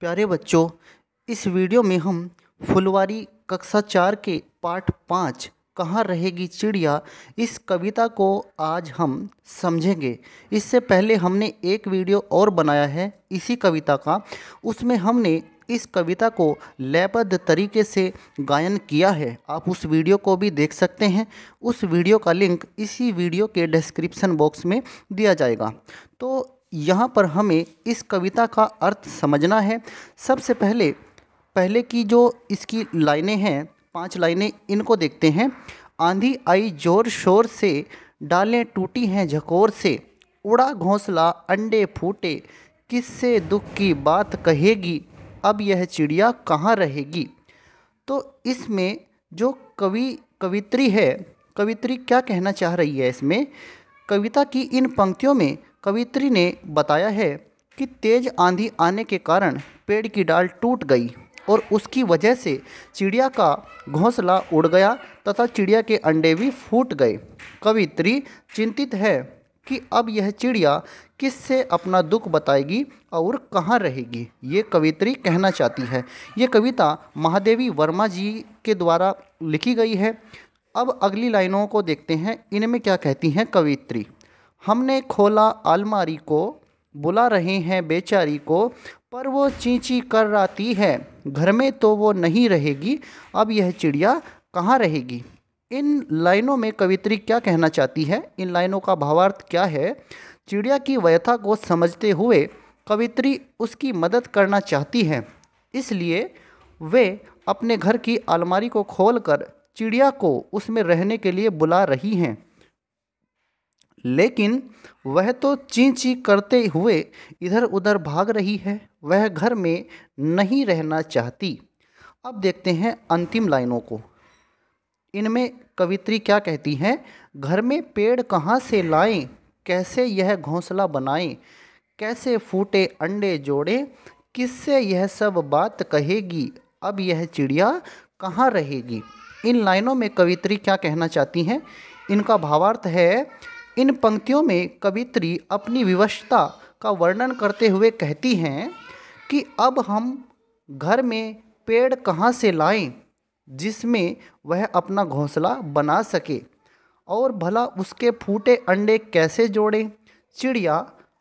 प्यारे बच्चों इस वीडियो में हम फुलवारी कक्षा चार के पाठ पाँच कहाँ रहेगी चिड़िया इस कविता को आज हम समझेंगे इससे पहले हमने एक वीडियो और बनाया है इसी कविता का उसमें हमने इस कविता को लयबद्ध तरीके से गायन किया है आप उस वीडियो को भी देख सकते हैं उस वीडियो का लिंक इसी वीडियो के डिस्क्रिप्शन बॉक्स में दिया जाएगा तो यहाँ पर हमें इस कविता का अर्थ समझना है सबसे पहले पहले की जो इसकी लाइनें हैं पांच लाइनें इनको देखते हैं आंधी आई जोर शोर से डालें टूटी हैं झकोर से उड़ा घोंसला अंडे फूटे किससे दुख की बात कहेगी अब यह चिड़िया कहाँ रहेगी तो इसमें जो कवि कवित्री है कवित्री क्या कहना चाह रही है इसमें कविता की इन पंक्तियों में कवित्री ने बताया है कि तेज आंधी आने के कारण पेड़ की डाल टूट गई और उसकी वजह से चिड़िया का घोंसला उड़ गया तथा चिड़िया के अंडे भी फूट गए कवित्री चिंतित है कि अब यह चिड़िया किससे अपना दुख बताएगी और कहाँ रहेगी ये कवित्री कहना चाहती है ये कविता महादेवी वर्मा जी के द्वारा लिखी गई है अब अगली लाइनों को देखते हैं इनमें क्या कहती हैं कवित्री हमने खोला अलमारी को बुला रहे हैं बेचारी को पर वो चींची कर रहती है घर में तो वो नहीं रहेगी अब यह चिड़िया कहाँ रहेगी इन लाइनों में कवित्री क्या कहना चाहती है इन लाइनों का भावार्थ क्या है चिड़िया की व्यथा को समझते हुए कवित्री उसकी मदद करना चाहती है इसलिए वे अपने घर की अलमारी को खोलकर चिड़िया को उसमें रहने के लिए बुला रही हैं लेकिन वह तो ची ची करते हुए इधर उधर भाग रही है वह घर में नहीं रहना चाहती अब देखते हैं अंतिम लाइनों को इनमें कवित्री क्या कहती हैं घर में पेड़ कहाँ से लाएं कैसे यह घोंसला बनाएं कैसे फूटे अंडे जोड़ें किससे यह सब बात कहेगी अब यह चिड़िया कहाँ रहेगी इन लाइनों में कवित्री क्या कहना चाहती हैं इनका भावार्थ है इन पंक्तियों में कवित्री अपनी विवशता का वर्णन करते हुए कहती हैं कि अब हम घर में पेड़ कहाँ से लाएं जिसमें वह अपना घोंसला बना सके और भला उसके फूटे अंडे कैसे जोड़ें चिड़िया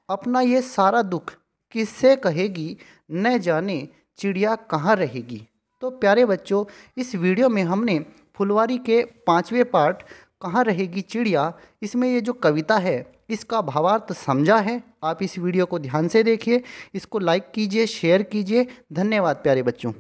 अपना ये सारा दुख किससे कहेगी न जाने चिड़िया कहाँ रहेगी तो प्यारे बच्चों इस वीडियो में हमने फुलवारी के पाँचवें पार्ट कहाँ रहेगी चिड़िया इसमें ये जो कविता है इसका भावार्थ समझा है आप इस वीडियो को ध्यान से देखिए इसको लाइक कीजिए शेयर कीजिए धन्यवाद प्यारे बच्चों